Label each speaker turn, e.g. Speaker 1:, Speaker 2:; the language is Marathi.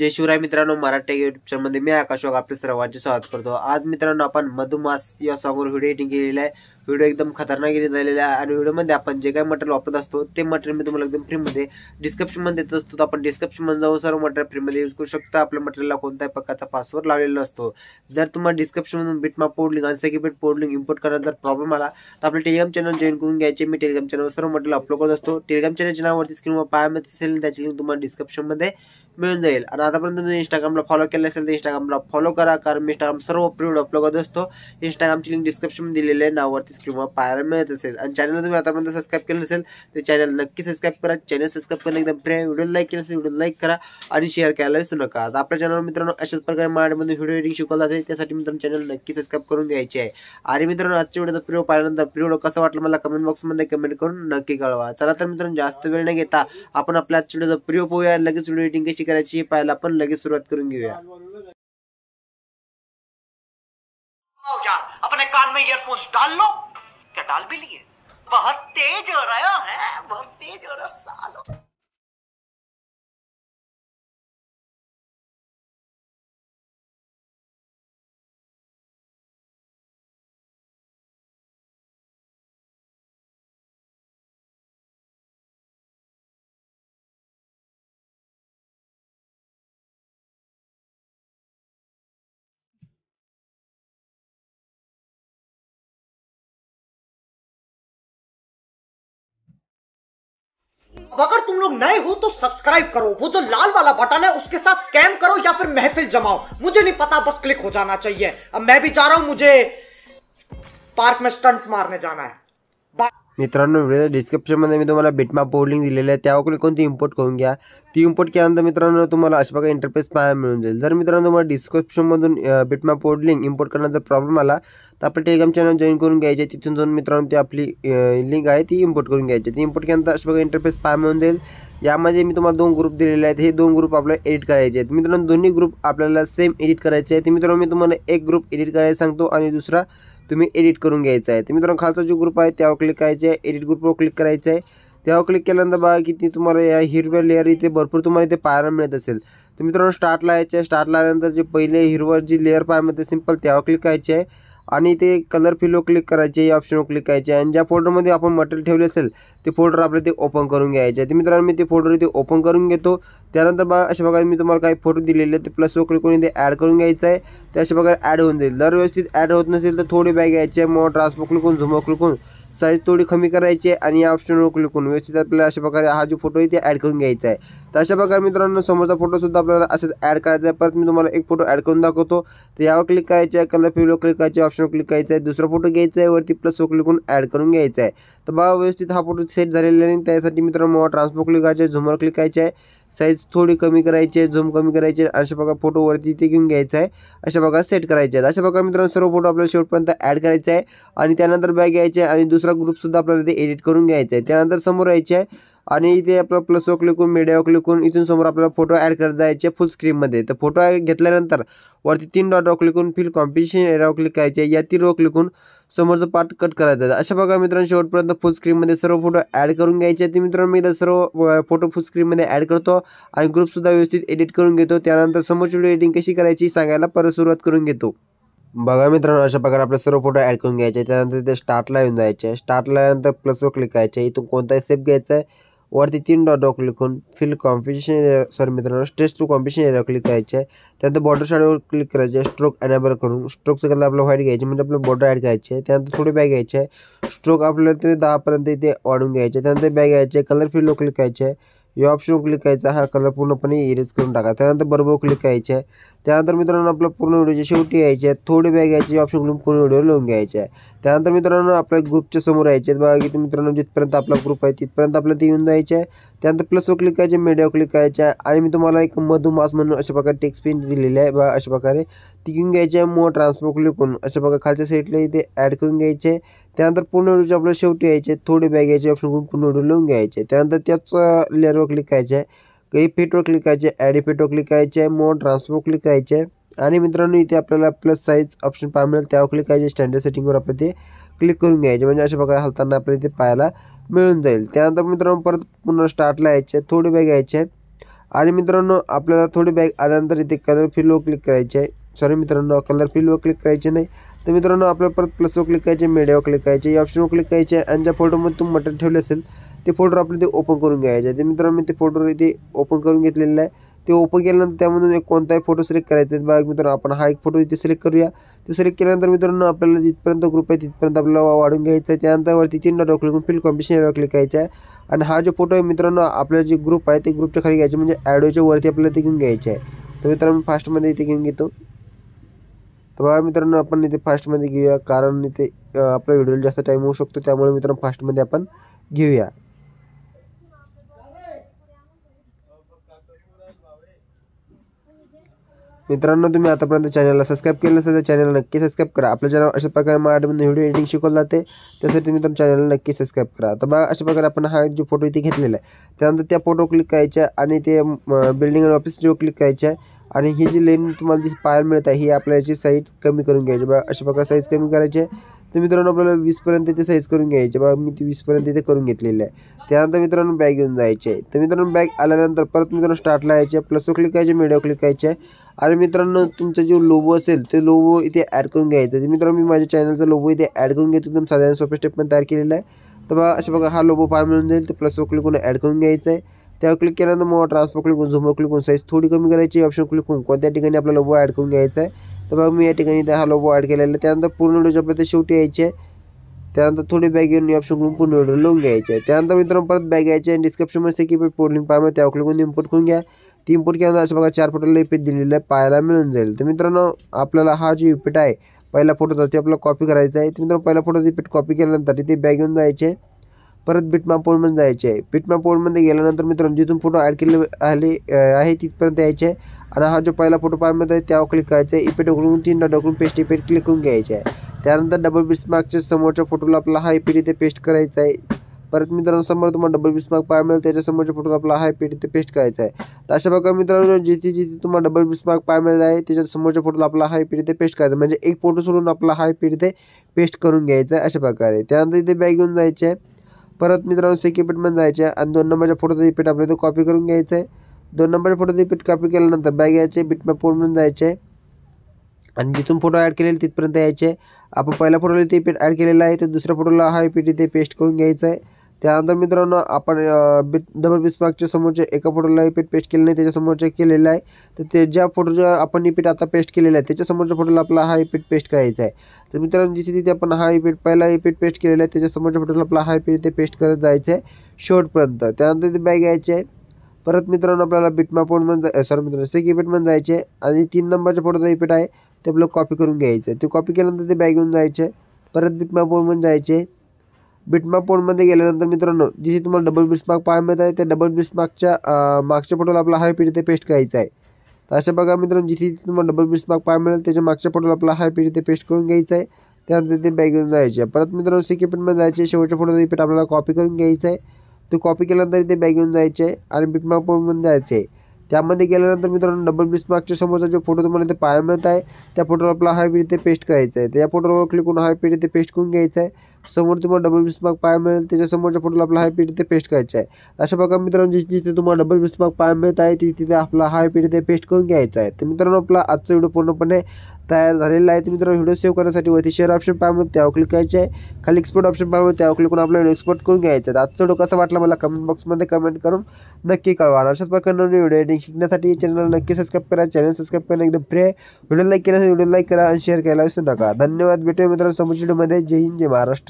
Speaker 1: जय शिवराय मित्रांनो मराठी युट्यूब मध्ये मी आकाश आपले सर्वांचे स्वागत करतो आज मित्रांनो आपण मधुमास या सॉंगवर व्हिडिओ एडिटिंग केलेला आहे व्हिडिओ एकदम खतरनागिरी झालेला आहे आणि व्हिडिओमध्ये आपण जे काही मटेरियल वापरत असतो ते मटेरियल मी तुम्हाला एकदम फ्रीमध्ये डिस्क्रिप्शनमध्ये देत असतो आपण मध्ये जाऊन सर्व मटेरियल फ्रीमध्ये यूज करू शकता आपल्या मटेरियलला कोणत्याही प्रकारचा पासवर्ड लावलेला असतो जर तुम्हाला डिस्क्रिप्शन डिस्क्रिप्शनमधून बिटमा पोडलिंग अनसेकी बीट पोडलिंग इम्पोर्ट करायला जर प्रॉब्लेम आला तर आपल्या टेलिग्राम चॅनल जॉईन करून घ्यायचे मी टेलिग्राम चॅनलवर सर्व मटेरियल अपलोड करत असतो टेलिग्राम चॅनलच्या नावावरती स्क्रीनवर पायामध्ये असेल त्याची लिंक तुम्हाला डिस्क्रिप्शनमध्ये मिळून जाईल आणि आतापर्यंत तुम्ही इंस्टाग्रामला फॉलो केलं असेल तर इंस्टाग्रामला फॉलो करा कारण मी इंस्टाग्राम सर्व पिरियड करत असतो इंस्टाग्रामची लिंक डिस्क्रिप्शन दिलेली आहे नावावरती स्क्रीनवर पाहायला मिळत असेल आणि चॅनल तुम्ही आतापर्यंत सबस्क्राईब केलं नसेल तर चॅनल नक्की सबस्क्राईब करा चॅनल सबस्क्राईब करणं एकदम फ्री व्हिडिओ लाईक केलं असेल व्हिडिओ लाईक करा आणि शेअर करायला विसरू नका आता आपल्या चॅनलवर मित्रांनो अशाच प्रकारे मराठीमध्ये व्हिडिओ एडिटिंग शिकवलं जाते त्यासाठी मित्रांनो चॅनल नक्की सबस्क्राईब करून घ्यायची आहे आणि मित्रांनो आजच्या व्हिडिओचा प्रिय पाहिल्यानंतर पिरियड कसं वाटलं मला कमेंट बॉक्समध्ये कमेंट करून नक्की कळवा चला तर मित्रांनो जास्त वेळ न घेता आपण आपल्या आजच्या व्हिडिओचा प्रियो पोहूया लगेच व्हिडिओ एडिटिंग कशी करायची पाहायला आपण लगेच सुरुवात करून घेऊया अपने कान में ईयरफोन्स डाल लो क्या डाल भी लिए बहुत तेज हो रहा है बहुत तेज हो रहा सालो तो अगर तुम लोग नए हो तो सब्सक्राइब करो वो जो लाल वाला बटन है उसके साथ स्कैम करो या फिर महफिल जमाओ मुझे नहीं पता बस क्लिक हो जाना चाहिए अब मैं भी जा रहा हूं मुझे पार्क में स्टंट्स मारने जाना है बाय मित्रांनो डिस्क्रिप्शन डिस्क्रिप्शनमध्ये मी तुम्हाला बिटमा बोर्डिंग दिलेली आहे त्यावर कोणती ती इम्पोर्ट करून घ्या ती इम्पोर्ट केल्यानंतर मित्रांनो तुम्हाला अशा प्रकारे इंटरफेस पाहायला मिळून जाईल जर मित्रांनो तुम्हाला डिस्क्रिप्शनमधून बिटमा लिंक इम्पोर्ट करण्याचा प्रॉब्लेम आला तर आपलं टेलिग्राम चॅनल जॉईन करून घ्यायचे तिथून जाऊन मित्रांनो ती आपली लिंक आहे ती इम्पोर्ट करून घ्यायची ती इम्पोर्ट केल्यानंतर अशा प्रकारे इंटरफेस पाहायला मिळून जाईल यामध्ये मी तुम्हाला दोन ग्रुप दिलेले आहेत हे दोन ग्रुप आपल्याला एडिट करायचे आहेत मित्रांनो दोन्ही ग्रुप आपल्याला सेम एडिट करायचे आहेत मित्रांनो मी तुम्हाला एक ग्रुप एडिट करायला सांगतो आणि दुसरा तुम्ही एडिट करून घ्यायचं आहे तर मित्रांनो खालचा जो ग्रुप आहे त्यावर क्लिक करायचं आहे एडिट ग्रुपवर क्लिक करायचं आहे त्यावर क्लिक केल्यानंतर बघा किती तुम्हाला या हिरव्या लेअर इथे भरपूर तुम्हाला इथे पाहायला मिळत असेल तर मित्रांनो स्टार्टला यायचे आहे स्टार्टला आल्यानंतर जे पहिले हिरवं जी लेअर पाहायला मिळते सिंपल त्यावर क्लिक करायची आहे आणि ते कलर फिलो क्लिक करायचे या ऑप्शनवर क्लिक करायचे आणि ज्या फोल्डरमध्ये आपण मटेरियल ठेवले असेल ते फोल्डर आपल्या ते ओपन करून घ्यायचे तर मित्रांनो मी ते फोल्डर इथे ओपन करून घेतो त्यानंतर बघा अशा प्रकारे मी तुम्हाला काही फोटो दिलेले ते प्लस क्लिक करून इथे ॲड करून घ्यायचं आहे ते अशा प्रकारे ॲड होऊन जाईल जर व्यवस्थित ॲड होत नसेल तर थोडी बॅग घ्यायचे आहे मग ट्रान्सफर क्लिकून झुमो क्लिकून साईज थोडी कमी करायची आणि या ऑप्शनवर क्लिक व्यवस्थित आपल्याला अशा प्रकारे हा जो फोटो आहे ते ॲड करून घ्यायचा आहे तर अशा प्रकारे मित्रांनो समोरचा फोटोसुद्धा आपल्याला असंच ॲड करायचा आहे परत मी तुम्हाला एक फोटो ॲड करून दाखवतो तर यावर क्लिक करायचं आहे कलर फिलो क्लिक करायचे ऑप्शन क्लिक करायचं आहे दुसरा फोटो घ्यायचा आहे वरती प्लस क्लिक करून ॲड करून घ्यायचा आहे तर बघा व्यवस्थित हा फोटो सेट झालेला नाही त्यासाठी मित्रांनो मला ट्रान्सफर क्लिक करायचे आहे झुमर क्लिक करायचे आहे साईज थोडी कमी करायची आहे झूम कमी करायची आहे अशा प्रकार फोटोवरती ते घेऊन घ्यायचं आहे अशा प्रकारे सेट करायचे आहे अशा प्रकारे मित्रांनो सर्व फोटो आपल्याला शेवटपर्यंत ॲड करायचा आहे आणि त्यानंतर बॅग घ्यायचे आहे आणि दुसरा ग्रुपसुद्धा आपल्याला ते एडिट करून घ्यायचा आहे त्यानंतर समोर यायचे आहे आणि इथे आपलं प्लस क्लिक करून मीडियावर क्लिक करून इथून समोर आपल्याला फोटो ॲड करत जायचे फुल स्क्रीनमध्ये तर फोटो घेतल्यानंतर वरती तीन डॉटवर क्लिक करून फिल कॉम्पिटिशन एरियावर क्लिक करायचे या तीन रो क्लिक करून समोरचं पार्ट कट करायचा अशा प्रकारे मित्रांनो शेवटपर्यंत फुल स्क्रीनमध्ये सर्व फोटो ॲड करून घ्यायचे ते मित्रांनो मी सर्व फोटो फुल स्क्रीनमध्ये ॲड करतो आणि ग्रुपसुद्धा व्यवस्थित एडिट करून घेतो त्यानंतर समोरची व्हिडिओ एडिटिंग कशी करायची सांगायला परत सुरुवात करून घेतो बघा मित्रांनो अशा प्रकारे आपले सर्व फोटो ॲड करून घ्यायचे त्यानंतर ते स्टार्टला येऊन जायचे स्टार्टला नंतर प्लसवर क्लिक करायचे इथून कोणताही सेप घ्यायचा आहे वरती तीन डॉट डॉ लिखून फिल कॉम्पिटिशन एरिया सॉरी मित्रांनो स्टेज टू कॉम्पिटिशन क्लिक करायचे त्यानंतर बॉर्डर शॅडोवर क्लिक करायचे स्ट्रोक अनेबल करून स्ट्रोकचं कलर आपलं व्हाईट घ्यायचे म्हणजे आपलं बॉर्डर ॲड घ्यायचे त्यानंतर थोडी बॅग घ्यायचे आहे स्ट्रोक आपल्याला तुम्ही दहापर्यंत इथे वाढून घ्यायचे त्यानंतर बॅग घ्यायचे कलर फिल्डवर क्लिक करायचे या ऑप्शन क्लिक करायचा हा कलर पूर्णपणे इरेज करून टाका त्यानंतर बरोबर क्लिक करायचं आहे त्यानंतर मित्रांनो आपला पूर्ण व्हिडिओच्या शेवटी यायचे आहे थोडे बॅग यायची ऑप्शन करून पूर्ण व्हिडिओ लिहून घ्यायचे आहे त्यानंतर मित्रांनो आपल्या ग्रुपच्या समोर यायचे आहेत बघा की मित्रांनो जिथपर्यंत आपला ग्रुप आहे तिथपर्यंत आपल्याला ते येऊन जायचे आहे त्यानंतर प्लसवर क्लिक करायचे मीडियावर क्लिक करायच्या आणि मी तुम्हाला एक मधुमास म्हणून अशा प्रकारे टेक्स्ट पिन दिलेली आहे बा अशा प्रकारे ती घेऊन घ्यायची आहे मो ट्रान्सपोर्ट क्लिक करून अशा प्रकारे खालच्या साईडला इथे ॲड करून घ्यायचे त्यानंतर पूर्ण व्हिडिओचे आपल्याला शेवटी यायचे थोडे बॅग यायचे ऑप्शन करून पूर्ण व्हिडिओ लिहून घ्यायचे त्यानंतर त्याच लेअरवर क्लिक करायचे आहे इफेक्टवर क्लिक करायचे ॲड इफेक्टवर क्लिक करायचे आहे मो ट्रान्सपोर्ट क्लिक करायचे आणि मित्रांनो इथे आपल्याला प्लस साईज ऑप्शन पाहायला मिळेल त्यावर क्लिक करायचे स्टँडर्ड सेटिंगवर आपण ते क्लिक करून घ्यायचे म्हणजे अशा प्रकारे हलताना आपल्याला इथे पाहायला मिळून जाईल त्यानंतर मित्रांनो परत पुन्हा स्टार्टला यायचे थोडी बॅग यायचे आणि मित्रांनो आपल्याला थोडी बॅग आल्यानंतर इथे कलर फिलवर क्लिक करायचे आहे सॉरी मित्रांनो कलर फिलवर क्लिक करायचे नाही तर मित्रांनो आपल्याला परत प्लसवर क्लिक करायचे मीडियावर क्लिक करायचे या ऑप्शनवर क्लिक करायचे आणि ज्या फोटोमध्ये तुम्ही मटन ठेवले असेल ते फोटोवर आपल्याला ते ओपन करून घ्यायचे ते मित्रांनो मी ते फोटोवर इथे ओपन करून घेतलेलं आहे ते ओपन केल्यानंतर त्यामधून एक कोणताही फोटो सिलेक्ट करायचा आहे बघा मित्रांनो आपण हा एक फोटो इथे सिलेक्ट करूया तो सिलेक्ट केल्यानंतर मित्रांनो आपल्याला जिथपर्यंत ग्रुप आहे तिथपर्यंत आपल्याला वाढून घ्यायचा आहे त्यानंतरवरती चिन्हावर क्लिक करून फिल्ड क्लिक करायचं आहे आणि हा जो फोटो आहे मित्रांनो आपला जे ग्रुप आहे ते ग्रुपच्या खाली घ्यायचे म्हणजे ॲडोच्या वरती आपल्याला ते घेऊन घ्यायचे आहे तर मित्रांनो फास्टमध्ये इथे घेऊन घेतो तर बघा मित्रांनो आपण इथे फास्टमध्ये घेऊया कारण इथे आपल्या व्हिडिओला जास्त टाईम होऊ शकतो त्यामुळे मित्रांनो फास्टमध्ये आपण घेऊया मित्रांनो तुम्ही आतापर्यंत चॅनलला सबस्क्राईब केलं नसेल तर चॅनलला नक्की सबस्क्राईब करा आपल्या चॅनल अशा प्रकारे मराठीमध्ये व्हिडिओ एडिटिंग शिकवलं जाते त्यासाठी तुम्ही तुमच्या चॅनलला नक्की सबस्क्राईब करा तर बघा अशा प्रकारे आपण हा जो फोटो इथे घेतलेला आहे त्यानंतर त्या फोटो क्लिक करायच्या आणि ते बिल्डिंग आणि ऑफिस जो क्लिक करायच्या आहे आणि ही जी लेन तुम्हाला जी पाहायला मिळत आहे ही आपल्याची साईज कमी करून घ्यायची बघा अशा प्रकारे साईज कमी करायची आहे तर मित्रांनो आपल्याला वीसपर्यंत इथे साईज करून घ्यायचे बघा मी ती वीसपर्यंत इथे करून घेतलेलं आहे त्यानंतर मित्रांनो बॅग घेऊन जायचे आहे तर मित्रांनो बॅग आल्यानंतर परत मित्रांनो स्टार्टला यायचे प्लसवर क्लिक करायचे मेडिओ क्लिक करायचे आणि मित्रांनो तुमचा जो लोबो असेल ते लोबो इथे ॲड करून घ्यायचं मित्रांनो मी माझ्या चॅनलचा लोबो इथे ॲड करून घेतो एकदम साधारण सोपे स्टेप पण तयार केलेला आहे तर बघा असे बघा हा लोबो पाय मिळून जाईल तर प्लसवर क्लिक करून ॲड करून घ्यायचा आहे त्यावर क्लिक केल्यानंतर मग ट्रान्सफर क्लिक करून झुमर क्लिक करून साईज थोडी कमी करायची ऑप्शन क्लिक करून कोणत्या ठिकाणी आपला लोबो ॲड करून घ्यायचा आहे तर बघा मी या ठिकाणी हा लोबो ॲड केलेलं त्यानंतर पूर्ण व्हिडिओच्या आपल्याला शेवटी यायचे त्यानंतर थोडी बॅग येऊन ऑप्शन करून पूर्ण व्हिडिओ लिहून घ्यायचे त्यानंतर मित्रांनो परत बॅग यायचे आणि डिस्क्रिप्शनमध्ये की पोर्ट लिंक पाहिजे त्या क्लिक करून इम्पोर्ट करून घ्या ती इम्पोर्ट केल्यानंतर असं बघा चार फोटोला लिपीट दिलेलं पाहायला मिळून जाईल तर मित्रांनो आपल्याला हा जो पिट आहे पहिला फोटोचा ते आपल्याला कॉपी करायचा आहे तर मित्रांनो पहिला फोटो इपीट कॉपी केल्यानंतर तिथे बॅग येऊन जायचे परत बिटमा पोर्टमध्ये जायचे आहे बिटमा पोर्टमध्ये गेल्यानंतर मित्रांनो जिथून फोटो ॲड केले आले आहे तिथपर्यंत यायचे आणि हा जो पहिला फोटो पाहिजे आहे त्यावर क्लिक करायचं आहे इपेट उघडून तीन डोकून पेस्ट इपेट क्लिक करून घ्यायचे आहे त्यानंतर डबल बीस मार्कच्या समोरच्या फोटोला आपला हा इपेट इथे पेस्ट करायचा आहे परत मित्रांनो समोर तुम्हाला डबल बीस मार्क पाय मिळेल त्याच्यासमोरच्या फोटोला आपला हा पेट इथे पेस्ट करायचा आहे तर अशा प्रकारे मित्रांनो जिथे जिथे तुम्हाला डबल बीस मार्क पाय मिळत आहे त्याच्या समोरच्या फोटोला आपला हा पेट इथे पेस्ट करायचा म्हणजे एक फोटो सोडून आपला हा पेट इथे पेस्ट करून घ्यायचा आहे अशा प्रकारे त्यानंतर इथे बॅग घेऊन जायचे आहे परत मित्रांनो सेकी पेटमध्ये जायचे आहे आणि दोन नंबरच्या फोटोचा इपेट आपल्या इथे कॉपी करून घ्यायचं आहे दोन नंबर फोटो पीठ कॉपी केल्यानंतर बॅग यायचे बीटमॅप म्हणून जायचे आणि जिथून फोटो ॲड केले तिथपर्यंत यायचे आपण पहिल्या फोटोला ते पीठ ॲड केलेलं आहे तर दुसऱ्या फोटोला हा पीठ इथे पेस्ट करून घ्यायचं आहे त्यानंतर मित्रांनो आपण बिट डबल बिस्पार्कच्या समोरच्या एका फोटोला हे पीठ पेस्ट केलं नाही समोरचे केलेलं आहे तर ते ज्या फोटोचं आपण हे पीठ आता पेस्ट केलेलं आहे त्याच्यासमोरच्या फोटोला आपला हा पीठ पेस्ट करायचा आहे तर मित्रांनो जिथे तिथे आपण हा पीठ पहिला हे पीठ पेस्ट केलेला आहे त्याच्यासमोरच्या फोटोला आपला हा पीठ इथे पेस्ट करत जायचं आहे शेवटपर्यंत त्यानंतर ते बॅग यायचे आहे परत मित्रांनो आपल्याला बिटमा पण म्हणजे सॉरी मित्रांनो सेकी इपेट म्हणून जायचे आणि तीन नंबरच्या फोटोचं इपेट आहे ते आपल्याला कॉपी करून घ्यायचं ते कॉपी केल्यानंतर ते बॅग घेऊन जायचे परत बिटमा म्हणून जायचे बिटमा पोडमध्ये गेल्यानंतर मित्रांनो जिथे तुम्हाला डबल मार्क पाय मिळत आहे त्या डबल मार्कच्या मागच्या फोटोला आपला हाय पीठ ते पेस्ट करायचं आहे तर अशा बघा मित्रांनो जिथे तुम्हाला डबल मार्क पाय मिळेल त्याच्या मागच्या फोटोला आपला हाय पीठ ते पेस्ट करून घ्यायचं आहे त्यानंतर ते बॅग घेऊन जायचे परत मित्रांनो सेकी पीठमध्ये जायचे शेवटच्या फोटोचं इपेट आपल्याला कॉपी करून घ्यायचं आहे ते कॉपी केल्यानंतर इथे बॅग येऊन जायचे आहे आणि बिटमार्कमध्ये जायचे आहे त्यामध्ये गेल्यानंतर मित्रांनो डबल बिटमार्कच्या समोरचा जो फोटो तुम्हाला इथे पाहायला मिळत आहे त्या फोटोवर आपला हाय पीड इथे पेस्ट करायचा आहे त्या फोटोवर क्लिक करून हाय पीड इथे पेस्ट करून घ्यायचं आहे समोर तुम्हाला डबल मार्क पाय मिळेल त्याच्यासमोरच्या फोटोला आपला हाय पीठ ते पेस्ट करायचं आहे अशा प्रकारे मित्रांनो जिथे जिथे तुम्हाला डबल बिस्मार्क पाय मिळत आहे तिथे आपला हाय पीठ ते पेस्ट करून घ्यायचा आहे तर मित्रांनो आपला आजचा व्हिडिओ पूर्णपणे तयार झालेला आहे तर मित्रांनो व्हिडिओ सेव्ह करण्यासाठी वरती शेअर ऑप्शन पाहिजे त्यावर क्लिक करायचे आहे खाली एक्सपोर्ट ऑप्शन पाहिजे त्यावर क्लिक करून आपला व्हिडिओ एक्सपोर्ट करून घ्यायचा आहे आजचा व्हिडिओ कसा वाटला मला कमेंट बॉक्समध्ये कमेंट करून नक्की कळवा अशाच प्रकारे व्हिडिओ एडिंग शिकण्यासाठी चॅनल नक्की सबस्क्राईब करा चॅनल सबस्क्राईब करणं एकदम फ्रे व्हिडिओ लाईक केल्यासाठी व्हिडिओ लाईक करा आणि शेअर करायला विसरू नका धन्यवाद भेटूया मित्रांनो समोर व्हिडिओमध्ये जय हिंद जय महाराष्ट्र